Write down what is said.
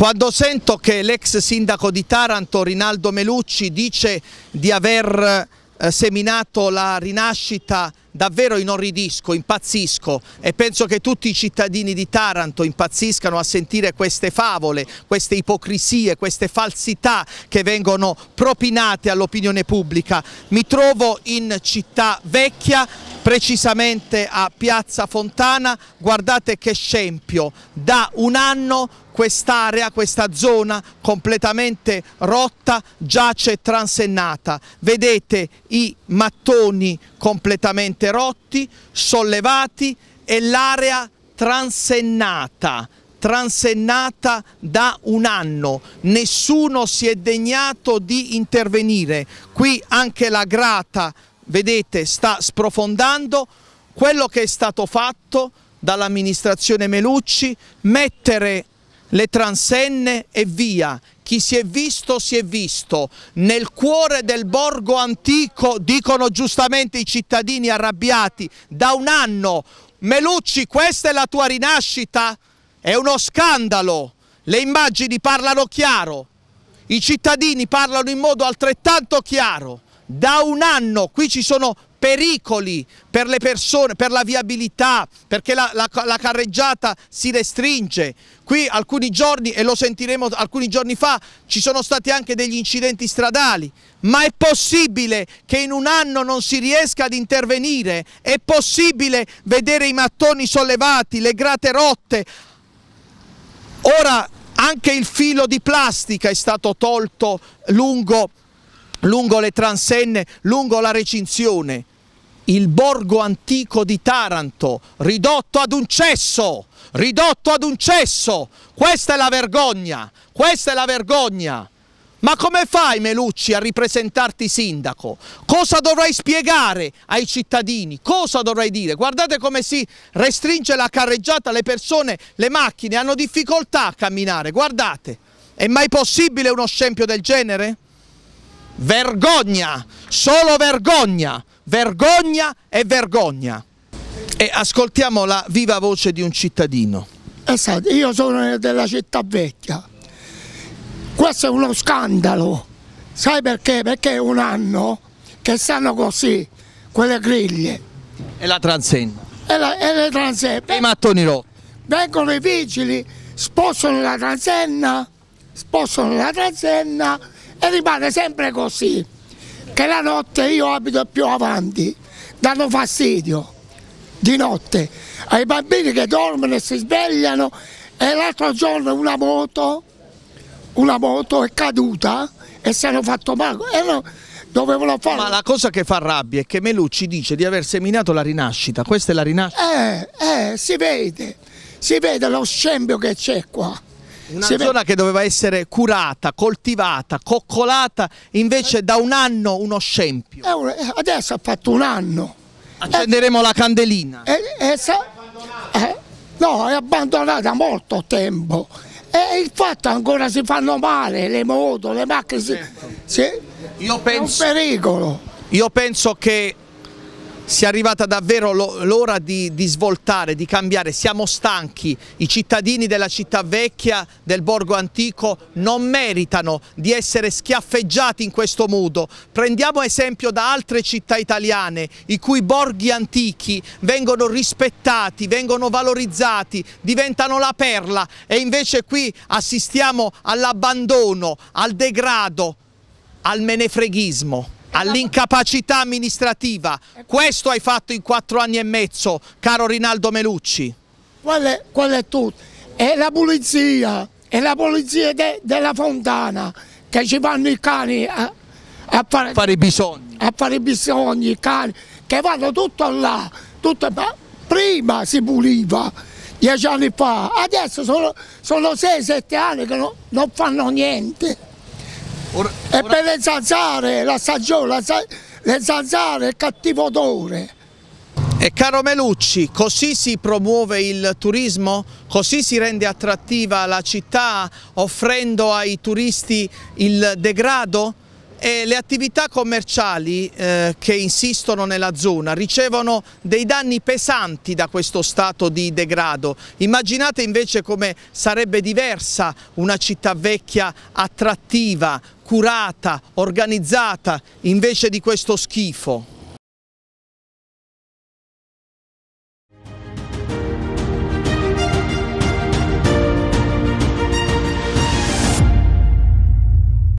Quando sento che l'ex sindaco di Taranto Rinaldo Melucci dice di aver eh, seminato la rinascita davvero inorridisco, impazzisco e penso che tutti i cittadini di Taranto impazziscano a sentire queste favole, queste ipocrisie, queste falsità che vengono propinate all'opinione pubblica. Mi trovo in città vecchia precisamente a Piazza Fontana, guardate che scempio, da un anno quest'area, questa zona completamente rotta giace transennata. Vedete i mattoni completamente rotti, sollevati e l'area transennata transennata da un anno, nessuno si è degnato di intervenire, qui anche la grata vedete, sta sprofondando quello che è stato fatto dall'amministrazione Melucci, mettere le transenne e via. Chi si è visto, si è visto. Nel cuore del borgo antico, dicono giustamente i cittadini arrabbiati, da un anno, Melucci, questa è la tua rinascita? È uno scandalo. Le immagini parlano chiaro, i cittadini parlano in modo altrettanto chiaro da un anno, qui ci sono pericoli per le persone, per la viabilità, perché la, la, la, carreggiata si restringe. Qui alcuni giorni, e lo sentiremo alcuni giorni fa, ci sono stati anche degli incidenti stradali. Ma è possibile che in un anno non si riesca ad intervenire? È possibile vedere i mattoni sollevati, le grate rotte? Ora anche il filo di plastica è stato tolto lungo lungo le transenne, lungo la recinzione, il borgo antico di Taranto, ridotto ad un cesso, ridotto ad un cesso, questa è la vergogna, questa è la vergogna. Ma come fai Melucci a ripresentarti sindaco? Cosa dovrai spiegare ai cittadini? Cosa dovrai dire? Guardate come si restringe la carreggiata, le persone, le macchine hanno difficoltà a camminare, guardate. È mai possibile uno scempio del genere? vergogna, solo vergogna, vergogna e vergogna. E ascoltiamo la viva voce di un cittadino. Esatto, io sono della città vecchia. Questo è uno scandalo. Sai perché? Perché è un anno che stanno così quelle griglie. E la transenna. E, la, e le transenne. i mattoni rotti. Vengono i vigili, spostano la transenna, spostano la transenna e rimane sempre così, che la notte io abito più avanti, danno fastidio di notte ai bambini che dormono e si svegliano e l'altro giorno una moto, una moto è caduta e si hanno fatto male. Ma la cosa che fa rabbia è che Melucci dice di aver seminato la rinascita, questa è la rinascita? Eh, eh, si vede, si vede lo scempio che c'è qua. Una si zona è... che doveva essere curata, coltivata, coccolata, invece da un anno uno scempio. Eh, adesso ha fatto un anno. Accenderemo è... la candelina. È, è, è, no, è abbandonata molto tempo. E il infatti ancora si fanno male le moto, le macchine. Si, si, io penso, è un pericolo. Io penso che sia arrivata davvero l'ora di, di, svoltare, di cambiare, siamo stanchi, i cittadini della città vecchia, del borgo antico non meritano di essere schiaffeggiati in questo modo, prendiamo esempio da altre città italiane i cui borghi antichi vengono rispettati, vengono valorizzati, diventano la perla e invece qui assistiamo all'abbandono, al degrado, al menefreghismo all'incapacità amministrativa. Questo hai fatto in quattro anni e mezzo, caro Rinaldo Melucci. Quello è, quello è tutto. È la pulizia, è la pulizia de, della fontana che ci vanno i cani a, a, fare, a, fare, i bisogni. A fare i bisogni, i cani, che vanno tutto là. Tutto, prima si puliva, dieci anni fa, adesso sono, sono 6-7 anni che no, non fanno niente. Ora, ora... E per le zanzare, la stagione, za... le zanzare, il cattivo odore. E caro Melucci, così si promuove il turismo? Così si rende attrattiva la città offrendo ai turisti il degrado? E le attività commerciali eh, che insistono nella zona ricevono dei danni pesanti da questo stato di degrado. Immaginate invece come sarebbe diversa una città vecchia attrattiva, curata, organizzata invece di questo schifo.